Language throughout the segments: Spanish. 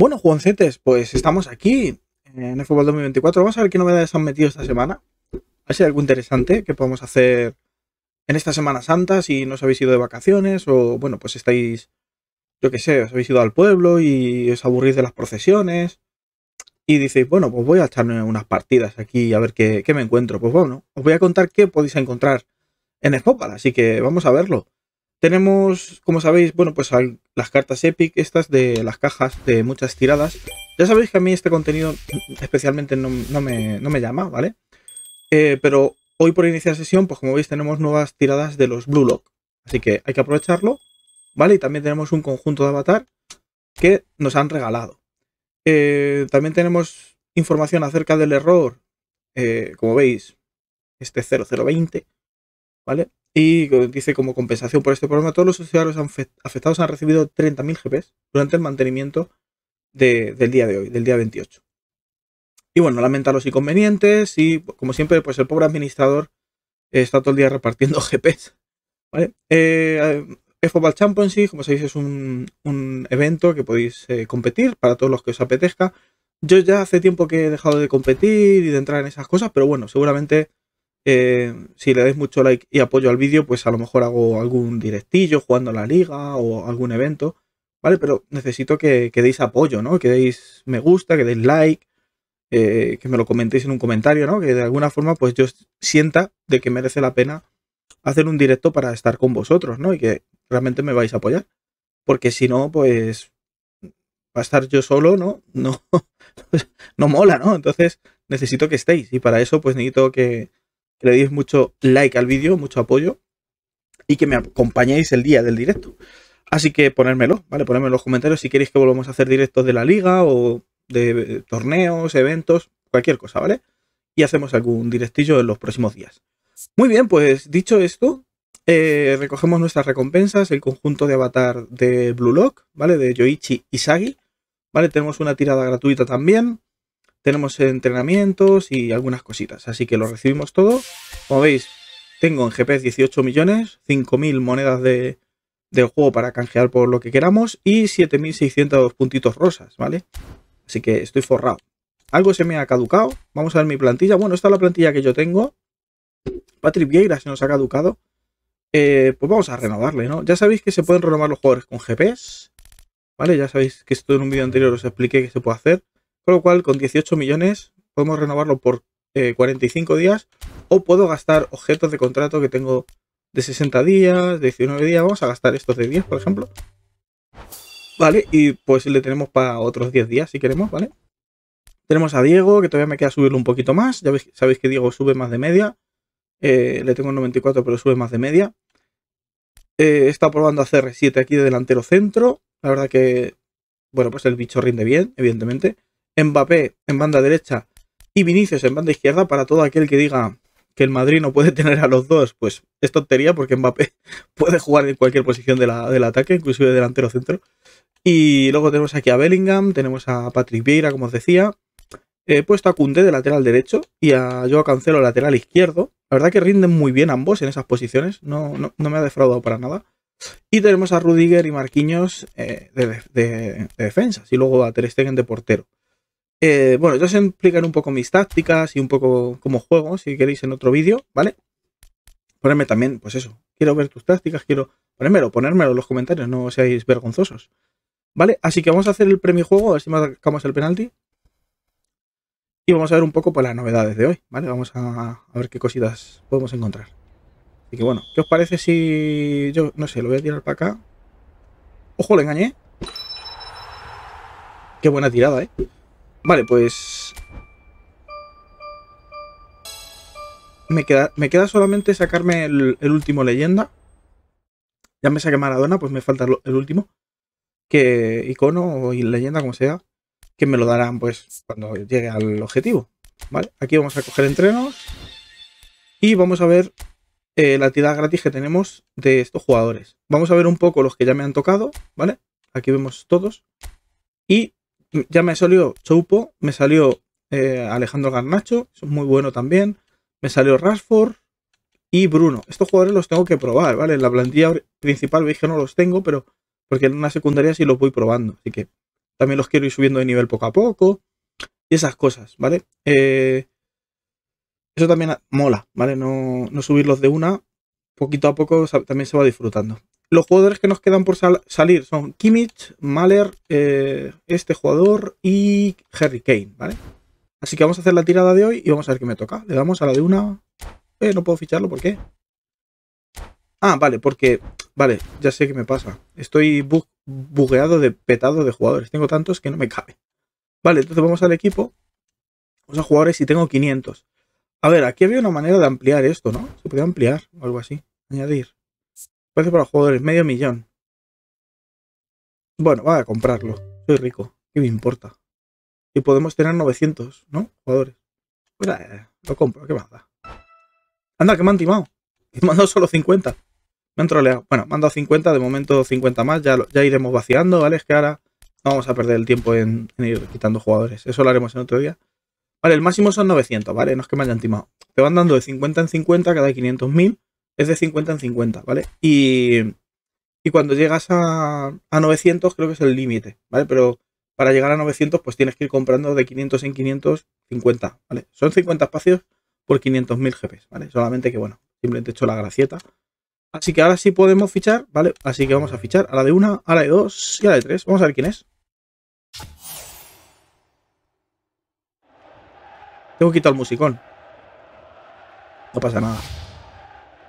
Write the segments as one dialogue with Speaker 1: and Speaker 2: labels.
Speaker 1: Bueno, Juancetes, pues estamos aquí en el Fútbol 2024. Vamos a ver qué novedades han metido esta semana. A ver si hay algo interesante que podemos hacer en esta Semana Santa, si no os habéis ido de vacaciones o, bueno, pues estáis, yo qué sé, os habéis ido al pueblo y os aburrís de las procesiones y dices, bueno, pues voy a echarme unas partidas aquí a ver qué, me encuentro. Pues bueno, os voy a contar qué podéis encontrar en Fútbol, así que vamos a verlo. Tenemos, como sabéis, bueno, pues las cartas Epic, estas de las cajas de muchas tiradas. Ya sabéis que a mí este contenido especialmente no, me, llama, ¿vale? Eh, pero hoy por iniciar sesión, pues como veis tenemos nuevas tiradas de los Blue Lock. Así que hay que aprovecharlo, ¿vale? Y también tenemos un conjunto de avatar que nos han regalado. Eh, también tenemos información acerca del error, eh, como veis, este 0020, ¿vale? Y dice, como compensación por este problema, todos los usuarios afectados han recibido 30.000 GPs durante el mantenimiento del día de hoy, del día 28. Y bueno, lamenta los inconvenientes y, como siempre, pues el pobre administrador está todo el día repartiendo GPs. ¿vale? Eh, como sabéis, es un, evento que podéis eh, competir para todos los que os apetezca. Yo ya hace tiempo que he dejado de competir y de entrar en esas cosas, pero bueno, seguramente eh, si le dais mucho like y apoyo al vídeo, pues a lo mejor hago algún directillo jugando a la liga o algún evento, ¿vale? Pero necesito que, que deis apoyo, ¿no? Que deis me gusta, que deis like, eh, que me lo comentéis en un comentario, ¿no? Que de alguna forma pues yo sienta de que merece la pena hacer un directo para estar con vosotros, ¿no? Y que realmente me vais a apoyar. Porque si no, pues va a estar yo solo, ¿no? No, no mola, ¿no? Entonces necesito que estéis y para eso pues necesito que, que le deis mucho like al vídeo, mucho apoyo y que me acompañéis el día del directo. Así que ponérmelo, ¿vale? Ponedme en los comentarios si queréis que volvamos a hacer directos de la liga o de eh, torneos, eventos, cualquier cosa, ¿vale? Y hacemos algún directillo en los próximos días. Muy bien, pues dicho esto, eh, recogemos nuestras recompensas, el conjunto de avatar de Blue Lock, ¿vale? De Yoichi Isagi, ¿vale? Tenemos una tirada gratuita también tenemos entrenamientos y algunas cositas. Así que lo recibimos todo. Como veis, tengo en GPS 18 millones, 5.000 monedas de, juego para canjear por lo que queramos y 7.602 puntitos rosas, ¿vale? Así que estoy forrado. Algo se me ha caducado. Vamos a ver mi plantilla. Bueno, esta es la plantilla que yo tengo. Patrick Vieira se nos ha caducado. Eh, pues vamos a renovarle, ¿no? Ya sabéis que se pueden renovar los jugadores con GPS. ¿Vale? Ya sabéis que esto en un vídeo anterior os expliqué que se puede hacer. Con lo cual, con 18 millones podemos renovarlo por 45 eh, días o puedo gastar objetos de contrato que tengo de 60 días, de 19 días. Vamos a gastar estos de 10, por ejemplo. Vale, y pues le tenemos para otros 10 días si queremos, ¿vale? Tenemos a Diego, que todavía me queda subirlo un poquito más. Ya veis, sabéis que Diego sube más de media. Eh, le tengo 94, pero sube más de media. Eh, está probando a 7 aquí de delantero centro. La verdad que, bueno, pues el bicho rinde bien, evidentemente. Mbappé en banda derecha y Vinicius en banda izquierda, para todo aquel que diga que el Madrid no puede tener a los dos, pues es tontería porque Mbappé puede jugar en cualquier posición del ataque, inclusive delantero centro. Y luego tenemos aquí a Bellingham, tenemos a Patrick Vieira, como os decía. He eh, puesto a Kunde de lateral derecho y a Joao Cancelo lateral izquierdo. La verdad que rinden muy bien ambos en esas posiciones, no, no, me ha defraudado para nada. Y tenemos a Rudiger y Marquinhos eh, de, defensa y luego a Ter Stegen de portero. Eh, bueno, yo os explicaré un poco mis tácticas y un poco cómo juego, si queréis, en otro vídeo, ¿vale? Ponerme también, pues eso, quiero ver tus tácticas, quiero ponérmelo, ponérmelo en los comentarios, no seáis vergonzosos, ¿vale? Así que vamos a hacer el premio juego, a ver si marcamos el penalti. Y vamos a ver un poco por pues, las novedades de hoy, ¿vale? Vamos a, a ver qué cositas podemos encontrar. Así que bueno, ¿qué os parece si yo, no sé, lo voy a tirar para acá? ¡Ojo, le engañé! ¡Qué buena tirada, eh! Vale, pues... Me queda, me queda solamente sacarme el, último leyenda. Ya me saqué Maradona, pues me falta el último. Que icono o leyenda, como sea. Que me lo darán pues cuando llegue al objetivo. Vale, aquí vamos a coger entrenos. Y vamos a ver eh, la tirada gratis que tenemos de estos jugadores. Vamos a ver un poco los que ya me han tocado, ¿vale? Aquí vemos todos. Y ya me salió Choupo, me salió eh, Alejandro Garnacho, es muy bueno también. Me salió Rashford y Bruno. Estos jugadores los tengo que probar, ¿vale? En la plantilla principal veis que no los tengo, pero porque en una secundaria sí los voy probando. Así que también los quiero ir subiendo de nivel poco a poco y esas cosas, ¿vale? Eh, eso también mola, ¿vale? No, no subirlos de una, poquito a poco también se va disfrutando. Los jugadores que nos quedan por salir son Kimmich, Mahler, eh, este jugador y Harry Kane, ¿vale? Así que vamos a hacer la tirada de hoy y vamos a ver qué me toca. Le damos a la de una... Eh, no puedo ficharlo, ¿por qué? Ah, vale, porque... Vale, ya sé qué me pasa. Estoy bugueado de petado de jugadores. Tengo tantos que no me cabe. Vale, entonces vamos al equipo. Vamos a jugadores y tengo 500. A ver, aquí había una manera de ampliar esto, ¿no? Se puede ampliar o algo así. Añadir gracias para los jugadores, medio millón. Bueno, voy a comprarlo. Soy rico. ¿Qué me importa? Y podemos tener 900, ¿no? Jugadores. Pues, eh, lo compro. ¿Qué va Anda, que me han timado. Me solo 50. Me han troleado. Bueno, mando 50. De momento 50 más. Ya, iremos vaciando, ¿vale? Es que ahora no vamos a perder el tiempo en, ir quitando jugadores. Eso lo haremos en otro día. Vale, el máximo son 900, ¿vale? No es que me hayan timado. Te van dando de 50 en 50 cada 500.000 es de 50 en 50, ¿vale? Y, y cuando llegas a, a 900 creo que es el límite, ¿vale? Pero para llegar a 900 pues tienes que ir comprando de 500 en 500 50, ¿vale? Son 50 espacios por 500.000 GPs, ¿vale? Solamente que, bueno, simplemente he hecho la gracieta. Así que ahora sí podemos fichar, ¿vale? Así que vamos a fichar a la de una, a la de dos y a la de tres. Vamos a ver quién es. Tengo quitado el musicón. No pasa nada.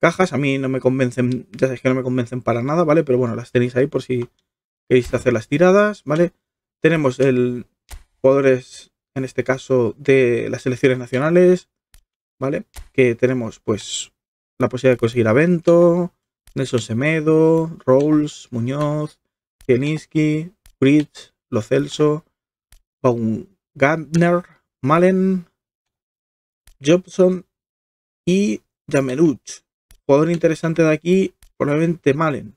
Speaker 1: cajas. A mí no me convencen, ya sabéis que no me convencen para nada, ¿vale? Pero bueno, las tenéis ahí por si queréis hacer las tiradas, ¿vale? Tenemos el jugadores, en este caso, de las selecciones nacionales, ¿vale? Que tenemos, pues, la posibilidad de conseguir a vento Nelson Semedo, Rolls, Muñoz, Kieninski, Bridge, Lo Celso, Baumgartner, Malen, Jobson y Jameluch, Jugador interesante de aquí, probablemente Malen.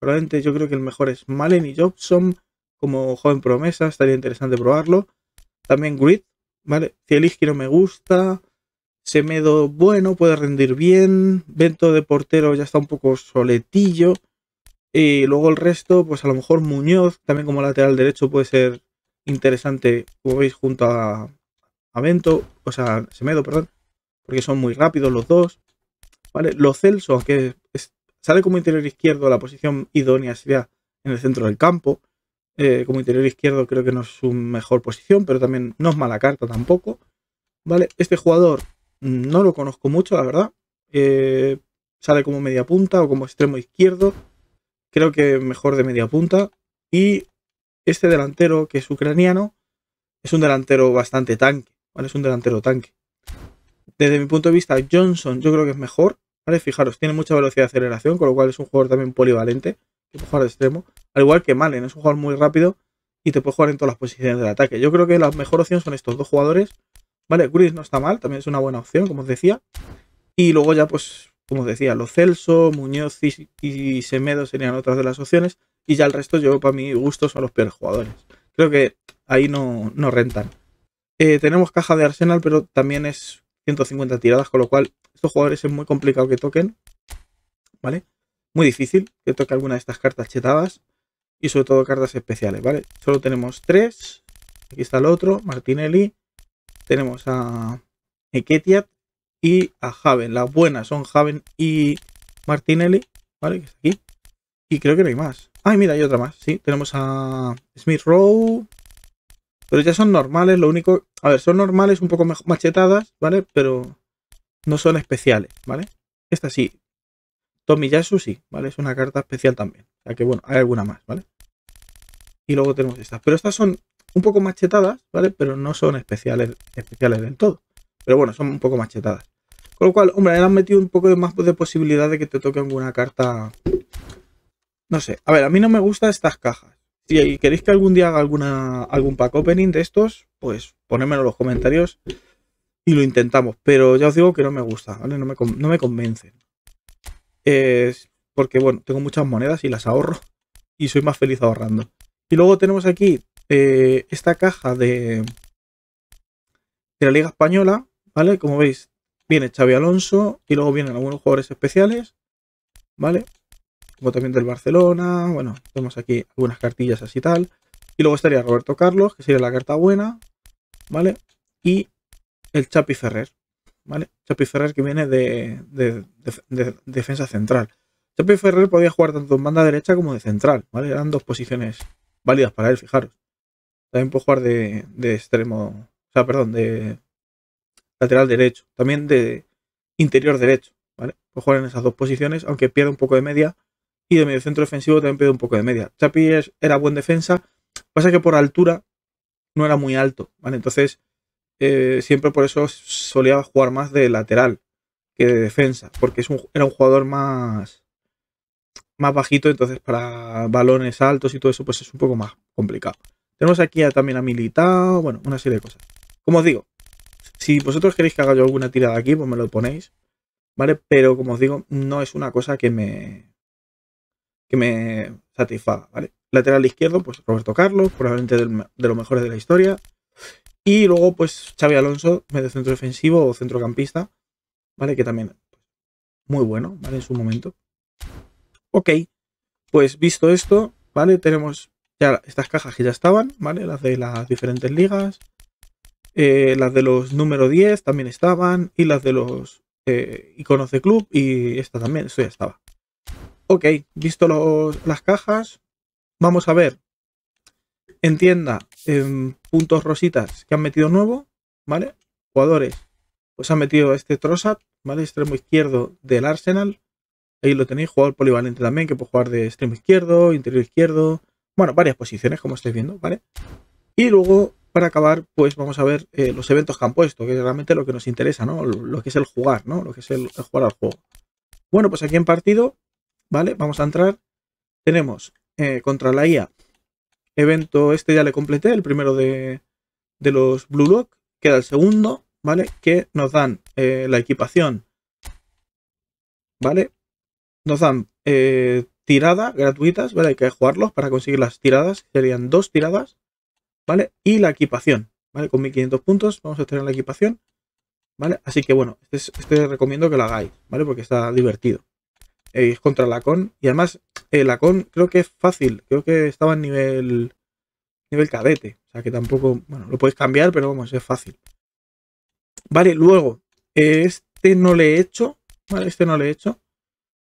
Speaker 1: Probablemente yo creo que el mejor es Malen y Jobson como joven promesa. Estaría interesante probarlo. También Grid, ¿vale? que no me gusta. Semedo, bueno, puede rendir bien. Vento de portero ya está un poco soletillo. Y luego el resto, pues a lo mejor Muñoz, también como lateral derecho, puede ser interesante, como veis, junto a, a Vento, o sea, Semedo, perdón, porque son muy rápidos los dos. ¿vale? Lo Celso, aunque sale como interior izquierdo, la posición idónea sería en el centro del campo. Eh, como interior izquierdo creo que no es su mejor posición, pero también no es mala carta tampoco. ¿Vale? Este jugador mm, no lo conozco mucho, la verdad. Eh, sale como media punta o como extremo izquierdo. Creo que mejor de media punta. Y este delantero, que es ucraniano, es un delantero bastante tanque. Es un delantero tanque. Desde mi punto de vista, Johnson yo creo que es mejor. ¿Vale? Fijaros, tiene mucha velocidad de aceleración, con lo cual es un jugador también polivalente, que puede jugar de extremo. Al igual que Malen, es un jugador muy rápido y te puede jugar en todas las posiciones del ataque. Yo creo que la mejor opción son estos dos jugadores. Vale, Gris no está mal, también es una buena opción, como os decía. Y luego ya, pues, como os decía, los Celso, Muñoz y, Semedo serían otras de las opciones. Y ya el resto, yo para mi gustos son los peores jugadores. Creo que ahí no, rentan. Eh, tenemos caja de Arsenal, pero también es 150 tiradas, con lo cual estos jugadores es muy complicado que toquen, ¿vale? Muy difícil que toque alguna de estas cartas chetadas y sobre todo cartas especiales, ¿vale? Solo tenemos tres. Aquí está el otro, Martinelli. Tenemos a Eketiat y a Javen. Las buenas son Javen y Martinelli, ¿vale? Que aquí. Y creo que no hay más. Ay, mira, hay otra más. Sí, tenemos a Smith Rowe. Pero ya son normales, lo único... A ver, son normales, un poco machetadas, ¿vale? Pero no son especiales, ¿vale? Esta sí. Tomiyasu sí, ¿vale? Es una carta especial también. O sea que, bueno, hay alguna más, ¿vale? Y luego tenemos estas. Pero estas son un poco machetadas, ¿vale? Pero no son especiales, especiales del todo. Pero bueno, son un poco machetadas. Con lo cual, hombre, le han metido un poco más de posibilidad de que te toque alguna carta... No sé. A ver, a mí no me gustan estas cajas. Si queréis que algún día haga alguna, algún pack opening de estos, pues ponedmelo en los comentarios y lo intentamos, pero ya os digo que no me gusta, ¿vale? No me, no convence. Es porque, bueno, tengo muchas monedas y las ahorro y soy más feliz ahorrando. Y luego tenemos aquí eh, esta caja de, de la Liga Española, ¿vale? Como veis, viene Xavi Alonso y luego vienen algunos jugadores especiales, ¿vale? Como también del Barcelona, bueno, tenemos aquí algunas cartillas así tal. Y luego estaría Roberto Carlos, que sería la carta buena, ¿vale? Y el Chapi Ferrer. ¿Vale? Chapi Ferrer que viene de, defensa central. Chapi Ferrer podía jugar tanto en banda derecha como de central, ¿vale? Eran dos posiciones válidas para él, fijaros. También puede jugar de, extremo, o sea, perdón, de lateral derecho, también de interior derecho, ¿vale? Puede jugar en esas dos posiciones, aunque pierde un poco de media, y de medio centro defensivo también pierde un poco de media. Chapi era buen defensa, pasa que por altura no era muy alto, ¿vale? Entonces eh, siempre por eso solía jugar más de lateral que de defensa, porque es un, era un jugador más, más bajito, entonces para balones altos y todo eso, pues es un poco más complicado. Tenemos aquí también a Militao, bueno, una serie de cosas. Como os digo, si vosotros queréis que haga yo alguna tirada aquí, pues me lo ponéis, ¿vale? Pero como os digo, no es una cosa que me, que me satisfaga, ¿vale? Lateral izquierdo, pues Roberto Carlos, probablemente de los mejores de la historia. Y luego, pues, Xavi Alonso, medio centro defensivo o centrocampista, ¿vale? Que también pues, muy bueno, ¿vale? En su momento. Ok, pues visto esto, ¿vale? Tenemos ya estas cajas que ya estaban, ¿vale? Las de las diferentes ligas. Eh, las de los número 10 también estaban. Y las de los eh, iconos de club. Y esta también, esto ya estaba. Ok, visto las cajas, vamos a ver Entienda. tienda em, puntos rositas que han metido nuevo, ¿vale? Jugadores, pues han metido este Trossard, ¿vale? Extremo izquierdo del Arsenal. Ahí lo tenéis, jugador polivalente también, que puede jugar de extremo izquierdo, interior izquierdo. Bueno, varias posiciones, como estáis viendo, ¿vale? Y luego, para acabar, pues vamos a ver eh, los eventos que han puesto, que es realmente lo que nos interesa, ¿no? Lo, que es el jugar, ¿no? Lo que es el, jugar al juego. Bueno, pues aquí en partido, ¿vale? Vamos a entrar. Tenemos eh, contra la IA evento este ya le completé, el primero de, los Blue Lock. Queda el segundo, ¿vale? Que nos dan eh, la equipación, ¿vale? Nos dan eh, tiradas gratuitas, ¿vale? Hay que jugarlos para conseguir las tiradas. Serían dos tiradas, ¿vale? Y la equipación, ¿vale? Con 1500 puntos vamos a tener la equipación, ¿vale? Así que bueno, este, este recomiendo que lo hagáis, ¿vale? Porque está divertido. Es contra la con y además la con creo que es fácil, creo que estaba en nivel, nivel cadete. O sea que tampoco, bueno, lo podéis cambiar, pero vamos, es fácil. Vale, luego, este no le he hecho, este no le he hecho.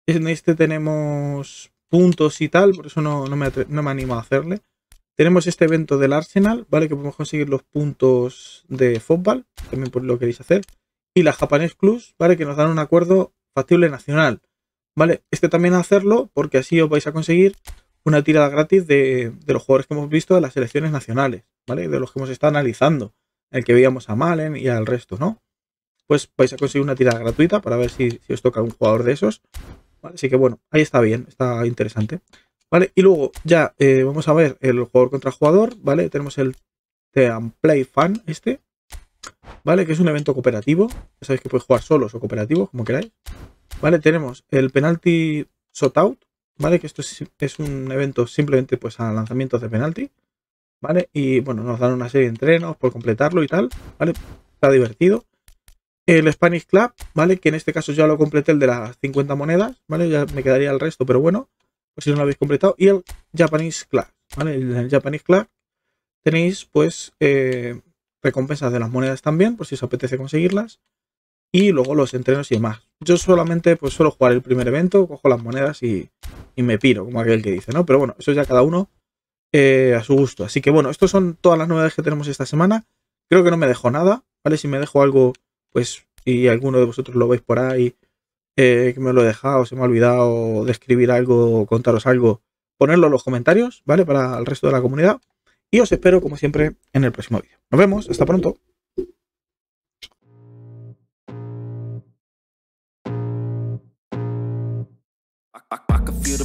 Speaker 1: En este tenemos puntos y tal, por eso no, me, animo a hacerle. Tenemos este evento del Arsenal, ¿vale? Que podemos conseguir los puntos de fútbol, también por lo queréis hacer. Y la Japanese Club, ¿vale? Que nos dan un acuerdo factible nacional. ¿vale? Este también hacerlo porque así os vais a conseguir una tirada gratis de, los jugadores que hemos visto de las selecciones nacionales, ¿vale? De los que hemos estado analizando, el que veíamos a Malen y al resto, ¿no? Pues vais a conseguir una tirada gratuita para ver si, os toca un jugador de esos. Así que bueno, ahí está bien, está interesante. ¿Vale? Y luego ya eh, vamos a ver el jugador contra jugador, ¿vale? Tenemos el Team Play Fan este, ¿vale? Que es un evento cooperativo. sabéis que puedes jugar solos o cooperativos, como queráis. Vale, tenemos el penalti out ¿vale? Que esto es, un evento simplemente pues a lanzamientos de penalti, ¿vale? Y bueno, nos dan una serie de entrenos por completarlo y tal, ¿vale? Está divertido. El Spanish Club, ¿vale? Que en este caso ya lo completé el de las 50 monedas, ¿vale? Ya me quedaría el resto, pero bueno, pues si no lo habéis completado. Y el Japanese Club, ¿vale? el Japanese Club tenéis pues eh, recompensas de las monedas también, por si os apetece conseguirlas y luego los entrenos y demás. Yo solamente pues suelo jugar el primer evento, cojo las monedas y, me piro, como aquel que dice, ¿no? Pero bueno, eso ya cada uno eh, a su gusto. Así que bueno, estas son todas las novedades que tenemos esta semana. Creo que no me dejo nada, ¿vale? Si me dejo algo, pues, y alguno de vosotros lo veis por ahí, eh, que me lo he dejado, se me ha olvidado de escribir algo, contaros algo, ponerlo en los comentarios, ¿vale? Para el resto de la comunidad. Y os espero, como siempre, en el próximo vídeo. Nos vemos, hasta pronto.